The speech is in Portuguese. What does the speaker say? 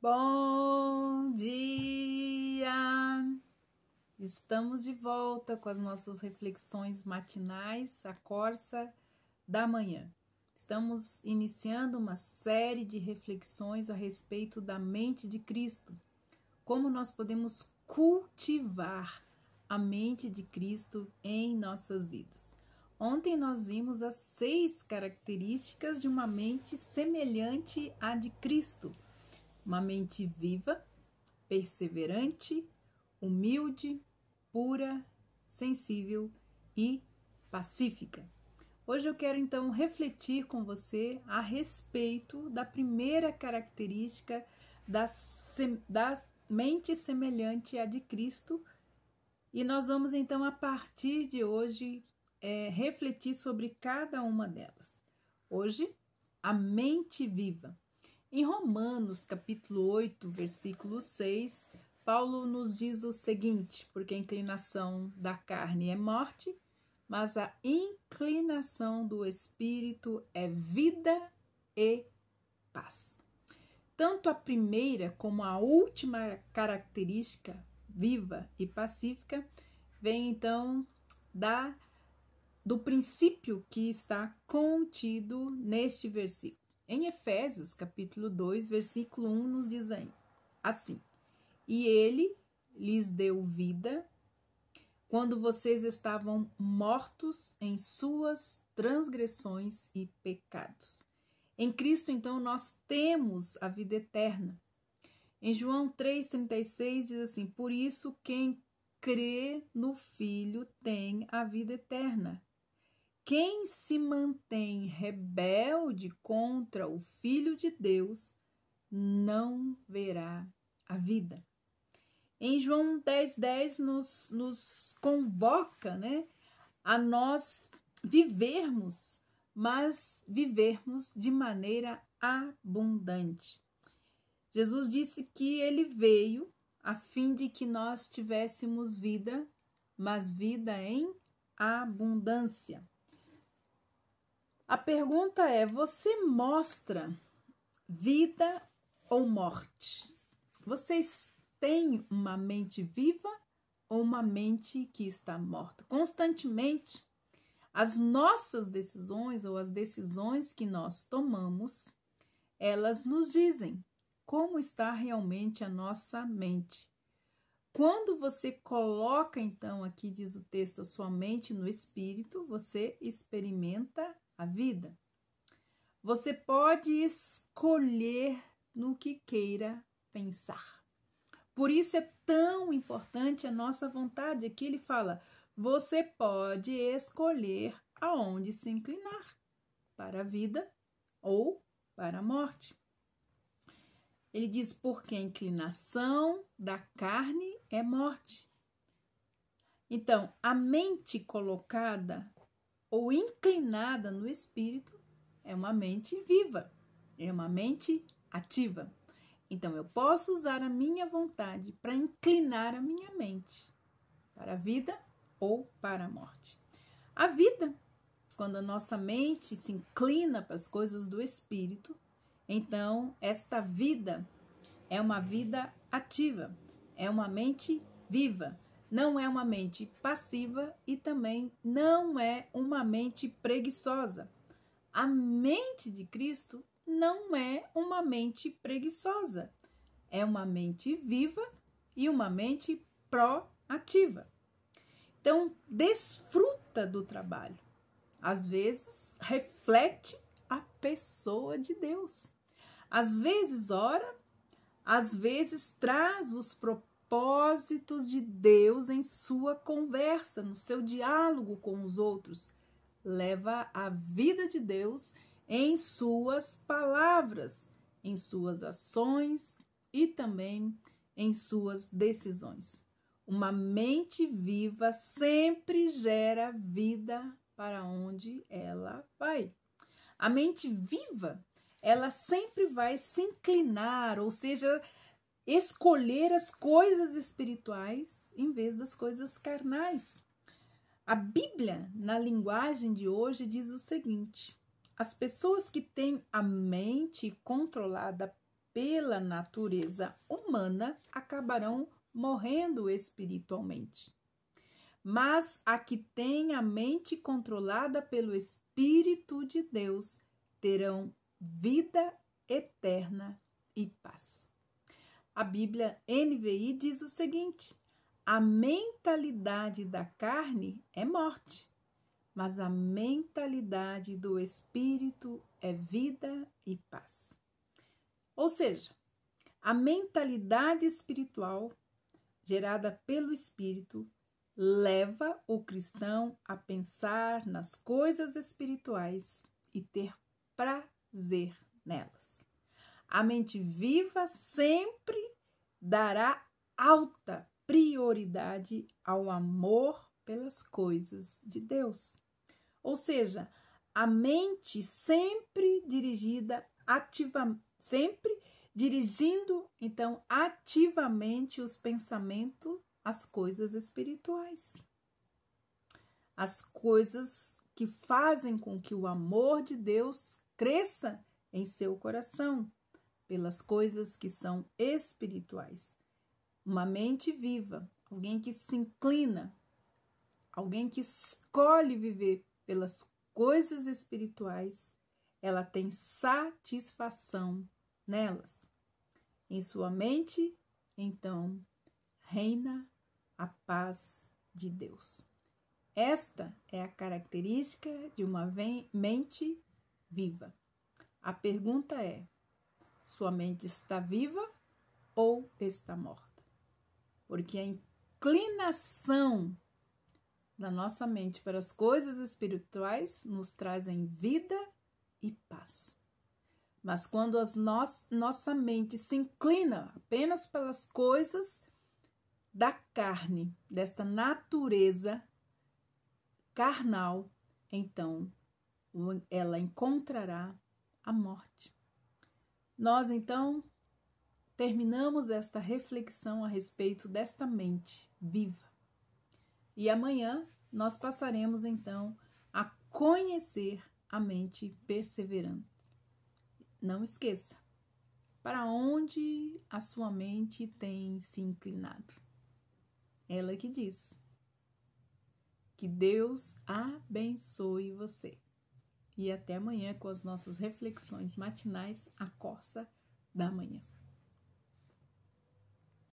Bom dia! Estamos de volta com as nossas reflexões matinais, a Corsa da manhã. Estamos iniciando uma série de reflexões a respeito da mente de Cristo. Como nós podemos cultivar a mente de Cristo em nossas vidas. Ontem nós vimos as seis características de uma mente semelhante à de Cristo uma mente viva, perseverante, humilde, pura, sensível e pacífica. Hoje eu quero então refletir com você a respeito da primeira característica da, da mente semelhante à de Cristo. E nós vamos então, a partir de hoje, é, refletir sobre cada uma delas. Hoje, a mente viva. Em Romanos, capítulo 8, versículo 6, Paulo nos diz o seguinte: porque a inclinação da carne é morte, mas a inclinação do espírito é vida e paz. Tanto a primeira como a última característica, viva e pacífica, vem então da do princípio que está contido neste versículo. Em Efésios, capítulo 2, versículo 1, nos diz assim: E ele lhes deu vida quando vocês estavam mortos em suas transgressões e pecados. Em Cristo, então, nós temos a vida eterna. Em João 3,36 diz assim: Por isso, quem crê no Filho tem a vida eterna. Quem se mantém rebelde contra o Filho de Deus não verá a vida. Em João 10, 10 nos, nos convoca né, a nós vivermos, mas vivermos de maneira abundante. Jesus disse que ele veio a fim de que nós tivéssemos vida, mas vida em abundância. A pergunta é: você mostra vida ou morte? Vocês têm uma mente viva ou uma mente que está morta? Constantemente, as nossas decisões ou as decisões que nós tomamos, elas nos dizem como está realmente a nossa mente. Quando você coloca, então, aqui diz o texto, a sua mente no espírito, você experimenta a vida, você pode escolher no que queira pensar. Por isso é tão importante a nossa vontade. Aqui ele fala: você pode escolher aonde se inclinar para a vida ou para a morte. Ele diz: porque a inclinação da carne é morte. Então, a mente colocada ou inclinada no espírito é uma mente viva, é uma mente ativa. Então eu posso usar a minha vontade para inclinar a minha mente para a vida ou para a morte. A vida, quando a nossa mente se inclina para as coisas do espírito, então esta vida é uma vida ativa, é uma mente viva, não é uma mente passiva e também não é uma mente preguiçosa. A mente de Cristo não é uma mente preguiçosa, é uma mente viva e uma mente proativa. Então, desfruta do trabalho. Às vezes, reflete a pessoa de Deus. Às vezes, ora, às vezes, traz os propósitos propósitos de Deus em sua conversa, no seu diálogo com os outros. Leva a vida de Deus em suas palavras, em suas ações e também em suas decisões. Uma mente viva sempre gera vida para onde ela vai. A mente viva, ela sempre vai se inclinar, ou seja, escolher as coisas espirituais em vez das coisas carnais. A Bíblia, na linguagem de hoje, diz o seguinte: as pessoas que têm a mente controlada pela natureza humana acabarão morrendo espiritualmente. Mas a que tem a mente controlada pelo Espírito de Deus terão vida eterna e paz. A Bíblia NVI diz o seguinte: a mentalidade da carne é morte, mas a mentalidade do espírito é vida e paz. Ou seja, a mentalidade espiritual gerada pelo espírito leva o cristão a pensar nas coisas espirituais e ter prazer nelas. A mente viva sempre dará alta prioridade ao amor pelas coisas de Deus. Ou seja, a mente sempre dirigida ativa, sempre dirigindo então ativamente os pensamentos às coisas espirituais. As coisas que fazem com que o amor de Deus cresça em seu coração, pelas coisas que são espirituais. Uma mente viva, alguém que se inclina, alguém que escolhe viver pelas coisas espirituais, ela tem satisfação nelas. Em sua mente, então, reina a paz de Deus. Esta é a característica de uma mente viva. A pergunta é: sua mente está viva ou está morta? Porque a inclinação da nossa mente para as coisas espirituais nos trazem vida e paz. Mas quando as no nossa mente se inclina apenas pelas coisas da carne, desta natureza carnal, então ela encontrará a morte. Nós então terminamos esta reflexão a respeito desta mente viva. E amanhã nós passaremos então a conhecer a mente perseverante. Não esqueça para onde a sua mente tem se inclinado. Ela que diz. Que Deus abençoe você e até amanhã com as nossas reflexões matinais, a Corsa da Manhã.